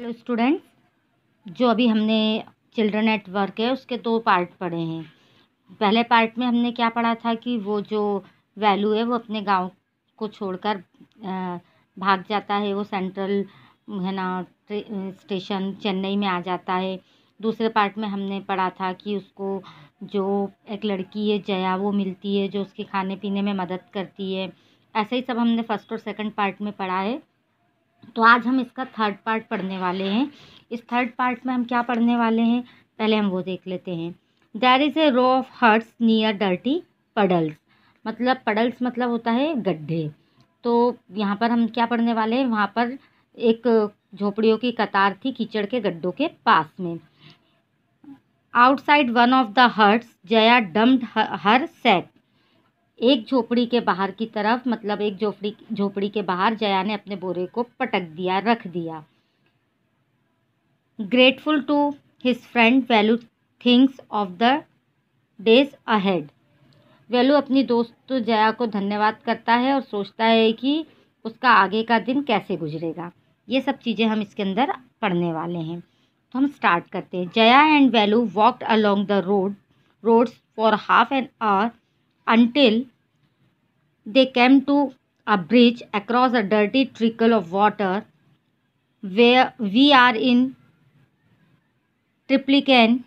Hello student जो अभी हमने चिल्ड्रन नेटवर्क है उसके दो पार्ट पढ़े हैं पहले पार्ट में हमने क्या पढ़ा था कि वो जो वैल्यू है वो अपने गांव को छोड़कर भाग जाता है वो सेंट्रल है ना स्टेशन चेन्नई में आ जाता है दूसरे पार्ट में हमने पढ़ा था कि उसको जो एक लड़की है जया वो मिलती है जो उसके खाने पीने में मदद करती है ऐसे ही सब हमने फर्स्ट और सेकेंड पार्ट में पढ़ा है तो आज हम इसका थर्ड पार्ट पढ़ने वाले हैं इस थर्ड पार्ट में हम क्या पढ़ने वाले हैं पहले हम वो देख लेते हैं there is a row of huts near dirty puddles मतलब पडल्स मतलब होता है गड्ढे तो यहाँ पर हम क्या पढ़ने वाले हैं वहाँ पर एक झोपड़ियों की कतार थी कीचड़ के गड्ढों के पास में outside one of the huts Jaya dumped her sack एक झोपड़ी के बाहर की तरफ मतलब एक झोपड़ी झोपड़ी के बाहर जया ने अपने बोरे को पटक दिया रख दिया grateful to his friend Valu things of the days ahead Valu अपनी दोस्त जया को धन्यवाद करता है और सोचता है कि उसका आगे का दिन कैसे गुजरेगा ये सब चीज़ें हम इसके अंदर पढ़ने वाले हैं तो हम स्टार्ट करते हैं Jaya and Valu walked along the road roads for half an hour until They came to a bridge across a dirty trickle of water where we are in triplican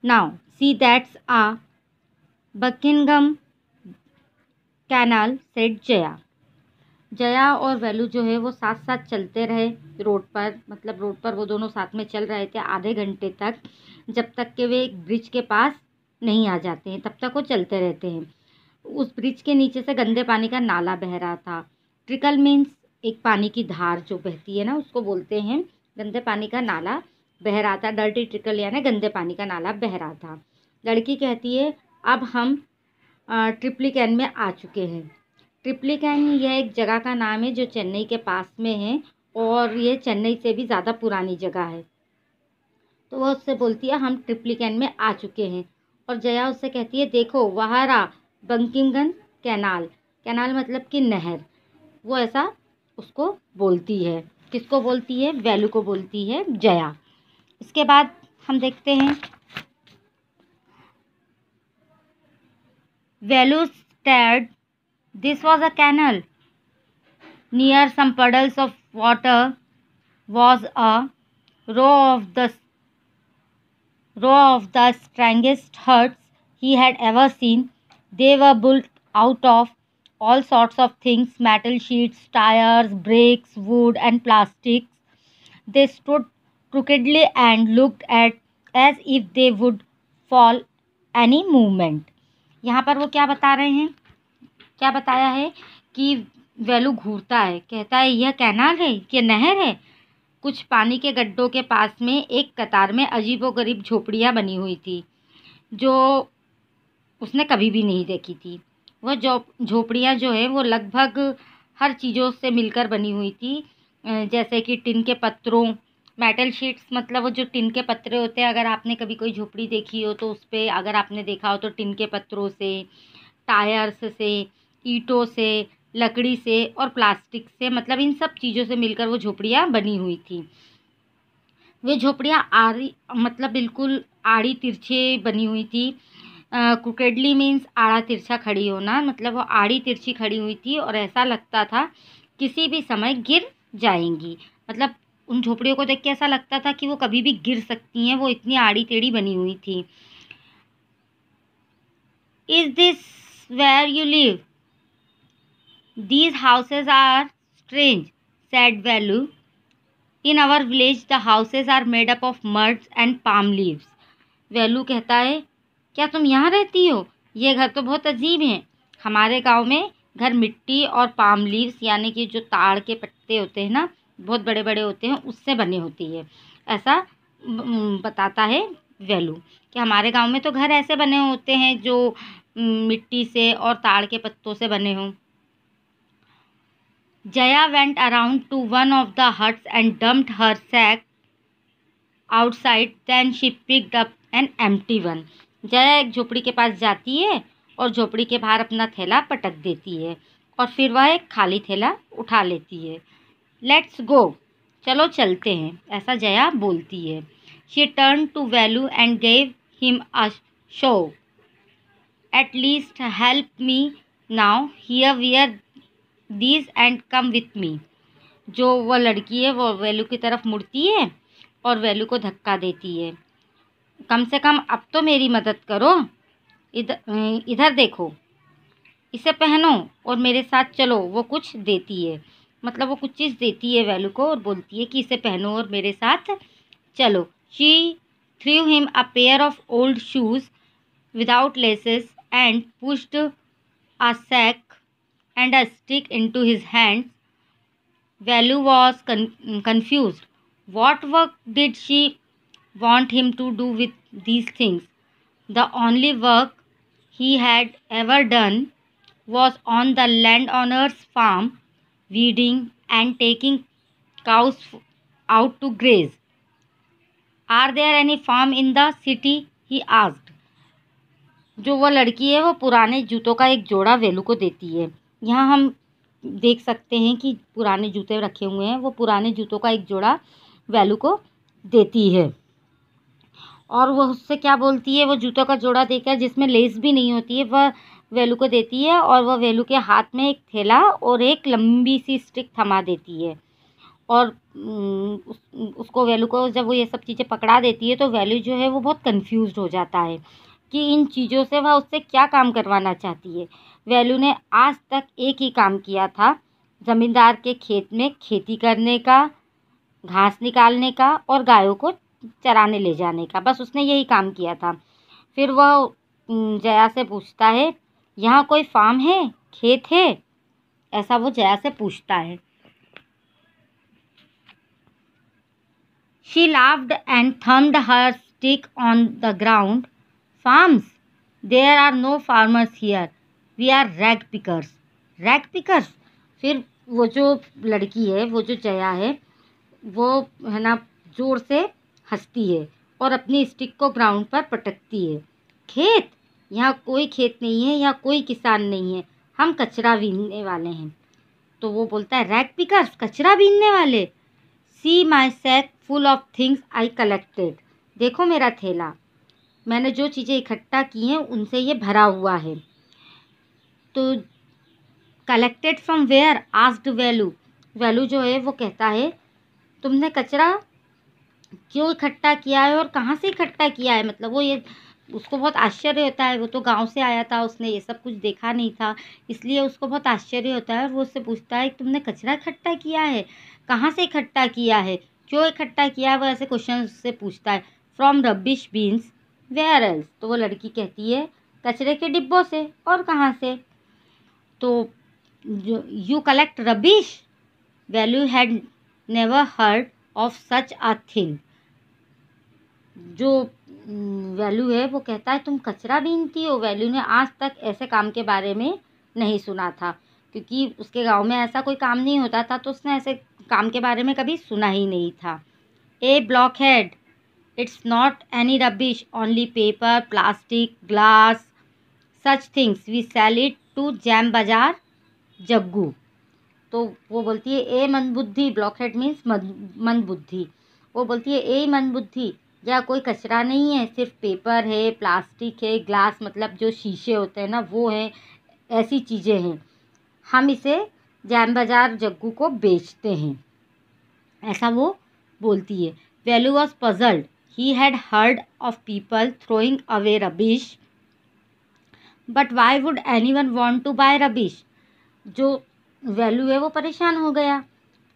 Now, see that's a Buckingham Canal, said Jaya. Jaya और वैलू जो है वो साथ साथ चलते रहे road पर मतलब रोड पर वो दोनों साथ में चल रहे थे आधे घंटे तक जब तक कि वे एक ब्रिज के पास नहीं आ जाते हैं तब तक वो चलते रहते हैं उस ब्रिज के नीचे से गंदे पानी का नाला बह रहा था ट्रिकल मीन्स एक पानी की धार जो बहती है ना उसको बोलते हैं गंदे पानी का नाला बह रहा था डर्टी ट्रिकल यानी गंदे पानी का नाला बह रहा था लड़की कहती है अब हम ट्रिपली कैन में आ चुके हैं ट्रिपली कैन यह एक जगह का नाम है जो चेन्नई के पास में है और यह चेन्नई से भी ज़्यादा पुरानी जगह है तो वह उससे बोलती है हम ट्रिपली कैन में आ चुके हैं और जया उससे कहती है देखो वहारा बंकिमगंज कैनाल कैनाल मतलब कि नहर वो ऐसा उसको बोलती है किसको बोलती है वैलू को बोलती है जया इसके बाद हम देखते हैं Valu said this was a canal near some puddles of water was a row of the row of the strangest huts he had ever seen They were built out of all sorts of things metal sheets, tires, bricks, wood, and plastics. They stood crookedly and looked at as if they would fall any moment. यहाँ पर वो क्या बता रहे हैं क्या बताया है कि वेलू घूरता है कहता है यह कैनाल है कि नहर है कुछ पानी के गड्ढों के पास में एक कतार में अजीबोगरीब झोपड़ियाँ बनी हुई थी जो उसने कभी भी नहीं देखी थी वह जो झोपड़ियाँ जो है वो लगभग हर चीज़ों से मिलकर बनी हुई थी जैसे कि टिन के पत्रों मेटल शीट्स मतलब वो जो टिन के पत्रे होते हैं अगर आपने कभी कोई झोपड़ी देखी हो तो उस पर अगर आपने देखा हो तो टिन के पत्रों से टायर्स से ईटों से लकड़ी से और प्लास्टिक से मतलब इन सब चीज़ों से मिलकर वो झोपड़ियाँ बनी हुई थी वे झोपड़ियाँ आरी मतलब बिल्कुल आड़ी तिरछे बनी हुई थी कुकेडली मीन्स आड़ा तिरछा खड़ी होना मतलब वो आड़ी तिरछी खड़ी हुई थी और ऐसा लगता था किसी भी समय गिर जाएंगी मतलब उन झोपड़ियों को देख के ऐसा लगता था कि वो कभी भी गिर सकती हैं वो इतनी आड़ी टेढ़ी बनी हुई थी is this where you live these houses are strange said Valu in our village the houses are made up of mud and palm leaves Valu कहता है क्या तुम यहाँ रहती हो ये घर तो बहुत अजीब हैं हमारे गांव में घर मिट्टी और पाम लीव्स यानी कि जो ताड़ के पत्ते होते हैं ना बहुत बड़े बड़े होते हैं उससे बनी होती है ऐसा बताता है वैलू कि हमारे गांव में तो घर ऐसे बने होते हैं जो मिट्टी से और ताड़ के पत्तों से बने हों Jaya went around to one of the huts and dumped her sack outside then she picked up an empty one Jaya एक झोपड़ी के पास जाती है और झोपड़ी के बाहर अपना थैला पटक देती है और फिर वह एक खाली थैला उठा लेती है लेट्स गो चलो चलते हैं ऐसा जया बोलती है she turn to Valu and gave him a shove at least help me now here wear these and come with me जो वह लड़की है वो वैल्यू की तरफ मुड़ती है और वैल्यू को धक्का देती है कम से कम अब तो मेरी मदद करो इधर इधर देखो इसे पहनो और मेरे साथ चलो वो कुछ देती है मतलब वो कुछ चीज़ देती है वैलू को और बोलती है कि इसे पहनो और मेरे साथ चलो she threw him a pair of old shoes without laces and pushed a sack and a stick into his hand Valu was confuse what work did she want him to do with these things. The only work he had ever done was on the landowner's farm, weeding and taking cows out to graze. are there any farm in the city he asked जो वह लड़की है वो पुराने जूतों का एक जोड़ा वेलू को देती है यहाँ हम देख सकते हैं कि पुराने जूते रखे हुए हैं वो पुराने जूतों का एक जोड़ा वैलू को देती है और वह उससे क्या बोलती है वो जूतों का जोड़ा देकर जिसमें लेस भी नहीं होती है वह वेलू को देती है और वह वेलू के हाथ में एक थैला और एक लंबी सी स्टिक थमा देती है और उस, उसको वैल्यू को जब वो ये सब चीज़ें पकड़ा देती है तो वैल्यू जो है वो बहुत कंफ्यूज हो जाता है कि इन चीज़ों से वह उससे क्या काम करवाना चाहती है वैल्यू ने आज तक एक ही काम किया था ज़मींदार के खेत में खेती करने का घास निकालने का और गायों को चराने ले जाने का बस उसने यही काम किया था फिर वह जया से पूछता है यहाँ कोई फार्म है खेत है ऐसा वो जया से पूछता है she laughed and thumped her stick on the ground farms there are no farmers here we are rag pickers rag pickers फिर वो जो लड़की है वो जो जया है वो है ना ज़ोर से हंसती है और अपनी स्टिक को ग्राउंड पर पटकती है खेत यहाँ कोई खेत नहीं है यहाँ कोई किसान नहीं है हम कचरा बीनने वाले हैं तो वो बोलता है रैक पिकर्स कचरा बीनने वाले see my sack full of things I collected देखो मेरा थैला मैंने जो चीज़ें इकट्ठा की हैं उनसे ये भरा हुआ है तो collected from where asked Valu Valu जो है वो कहता है तुमने कचरा क्यों इकट्ठा किया है और कहाँ से इकट्ठा किया है मतलब वो ये उसको बहुत आश्चर्य होता है वो तो गांव से आया था उसने ये सब कुछ देखा नहीं था इसलिए उसको बहुत आश्चर्य होता है और वो उससे पूछता है तुमने कचरा इकट्ठा किया है कहाँ से इकट्ठा किया है क्यों इकट्ठा किया है वो ऐसे क्वेश्चन उससे पूछता है from rubbish bins where else तो वो लड़की कहती है कचरे के डिब्बों से और कहाँ से तो you collect rubbish Valu had never heard of such a thing जो वैल्यू mm, है वो कहता है तुम कचरा बीनती हो वैल्यू ने आज तक ऐसे काम के बारे में नहीं सुना था क्योंकि उसके गांव में ऐसा कोई काम नहीं होता था तो उसने ऐसे काम के बारे में कभी सुना ही नहीं था a blockhead it's not any rubbish only paper plastic glass such things we sell it to Jam Bazaar Jaggu तो वो बोलती है ए मन बुद्धि हेड मीन्स मन बुद्धि वो बोलती है ए मन बुद्धि या कोई कचरा नहीं है सिर्फ पेपर है प्लास्टिक है ग्लास मतलब जो शीशे होते हैं ना वो हैं ऐसी चीज़ें हैं हम इसे जैम बाजार जग्गू को बेचते हैं ऐसा वो बोलती है Valu was puzzled he had heard of people throwing away rubbish but why would anyone want to buy rubbish जो वैल्यू है वो परेशान हो गया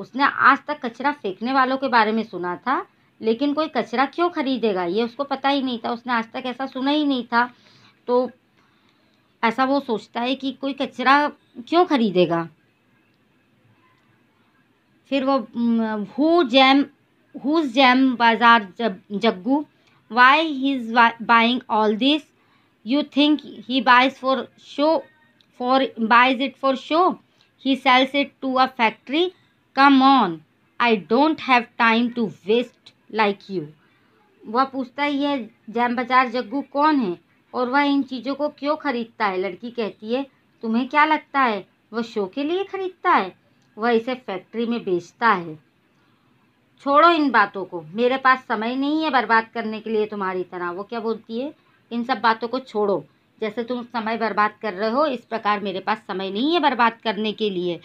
उसने आज तक कचरा फेंकने वालों के बारे में सुना था लेकिन कोई कचरा क्यों खरीदेगा ये उसको पता ही नहीं था उसने आज तक ऐसा सुना ही नहीं था तो ऐसा वो सोचता है कि कोई कचरा क्यों खरीदेगा फिर वो who jam who's Jam Bazaar Jaggu why he is buying all this you think he buys for show for buys it for show he sells it to a factory come on I don't have time to waste like you वह पूछता ही है jam Bazaar Jaggu कौन है और वह इन चीज़ों को क्यों खरीदता है लड़की कहती है तुम्हें क्या लगता है वह शो के लिए खरीदता है वह इसे फैक्ट्री में बेचता है छोड़ो इन बातों को मेरे पास समय नहीं है बर्बाद करने के लिए तुम्हारी तरह वो क्या बोलती है इन सब बातों को छोड़ो जैसे तुम समय बर्बाद कर रहे हो इस प्रकार मेरे पास समय नहीं है बर्बाद करने के लिए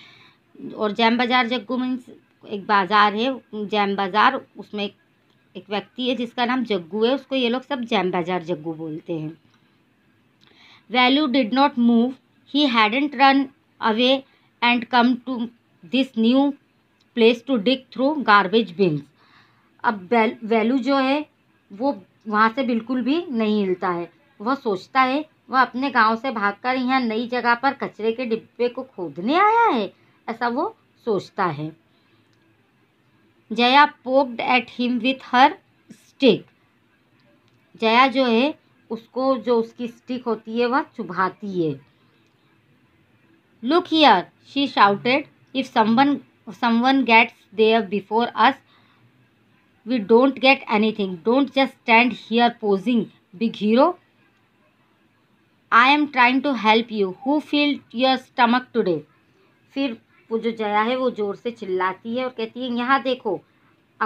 और जैम बाज़ार जग्गू मीन्स एक बाज़ार है जैम बाज़ार उसमें एक, एक व्यक्ति है जिसका नाम जग्गू है उसको ये लोग सब जैम बाज़ार जग्गू बोलते हैं Valu did not move he hadn't run away and come to this new place to dig through garbage bins अब वैल्यू जो है वो वहाँ से बिल्कुल भी नहीं हिलता है वह सोचता है वह अपने गांव से भागकर यहाँ नई जगह पर कचरे के डिब्बे को खोदने आया है ऐसा वो सोचता है Jaya poked at him with her stick Jaya जो है उसको जो उसकी स्टिक होती है वह चुभाती है look here she shouted if someone someone gets there before us we don't get anything don't just stand here posing big hero I am trying to help you to fill your stomach today फिर वो जो जया है वो ज़ोर से चिल्लाती है और कहती है यहाँ देखो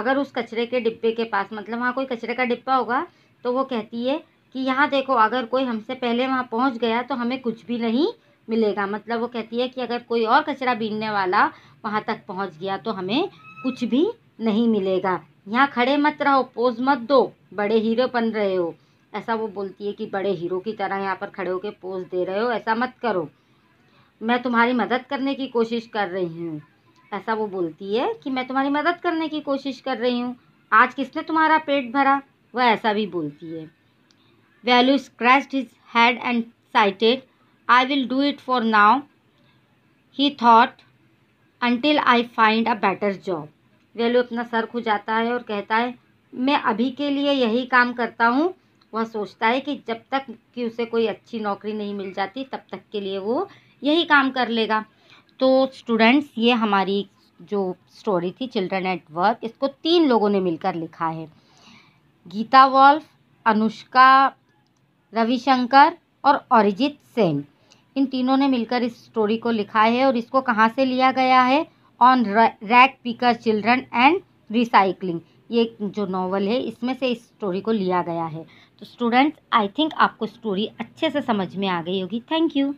अगर उस कचरे के डिब्बे के पास मतलब वहाँ कोई कचरे का डिब्बा होगा तो वो कहती है कि यहाँ देखो अगर कोई हमसे पहले वहाँ पहुँच गया तो हमें कुछ भी नहीं मिलेगा मतलब वो कहती है कि अगर कोई और कचरा बीनने वाला वहाँ तक पहुँच गया तो हमें कुछ भी नहीं मिलेगा यहाँ खड़े मत रहो पोज मत दो बड़े हीरो बन रहे हो ऐसा वो बोलती है कि बड़े हीरो की तरह यहाँ पर खड़े होकर पोज दे रहे हो ऐसा मत करो मैं तुम्हारी मदद करने की कोशिश कर रही हूँ ऐसा वो बोलती है कि मैं तुम्हारी मदद करने की कोशिश कर रही हूँ आज किसने तुम्हारा पेट भरा वह ऐसा भी बोलती है Valu scratch his head and sighed I will do it for now he thought until I find a better job Valu अपना सर खुजाता है और कहता है मैं अभी के लिए यही काम करता हूँ वह सोचता है कि जब तक कि उसे कोई अच्छी नौकरी नहीं मिल जाती तब तक के लिए वो यही काम कर लेगा तो स्टूडेंट्स ये हमारी जो स्टोरी थी चिल्ड्रन एट वर्क इसको तीन लोगों ने मिलकर लिखा है गीता वॉल्फ अनुष्का रविशंकर और अरिजीत सेन इन तीनों ने मिलकर इस स्टोरी को लिखा है और इसको कहाँ से लिया गया है on rag picker children and recycling ये जो नॉवल है इसमें से इस स्टोरी को लिया गया है तो स्टूडेंट्स आई थिंक आपको स्टोरी अच्छे से समझ में आ गई होगी थैंक यू